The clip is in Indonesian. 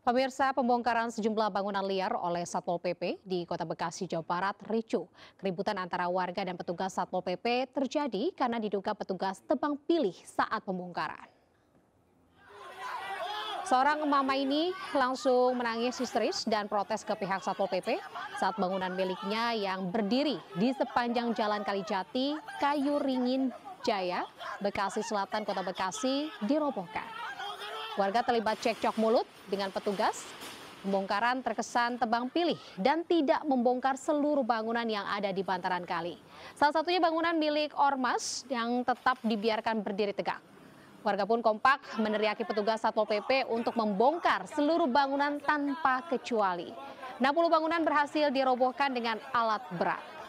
Pemirsa pembongkaran sejumlah bangunan liar oleh Satpol PP di Kota Bekasi, Jawa Barat ricu. Keributan antara warga dan petugas Satpol PP terjadi karena diduga petugas tebang pilih saat pembongkaran. Seorang mama ini langsung menangis histeris dan protes ke pihak Satpol PP saat bangunan miliknya yang berdiri di sepanjang Jalan Kalijati, Kayu Ringin, Jaya, Bekasi Selatan, Kota Bekasi dirobohkan. Warga terlibat cekcok mulut dengan petugas. Pembongkaran terkesan tebang pilih dan tidak membongkar seluruh bangunan yang ada di bantaran kali. Salah satunya bangunan milik Ormas yang tetap dibiarkan berdiri tegak. Warga pun kompak meneriaki petugas Satpol PP untuk membongkar seluruh bangunan tanpa kecuali. 60 bangunan berhasil dirobohkan dengan alat berat.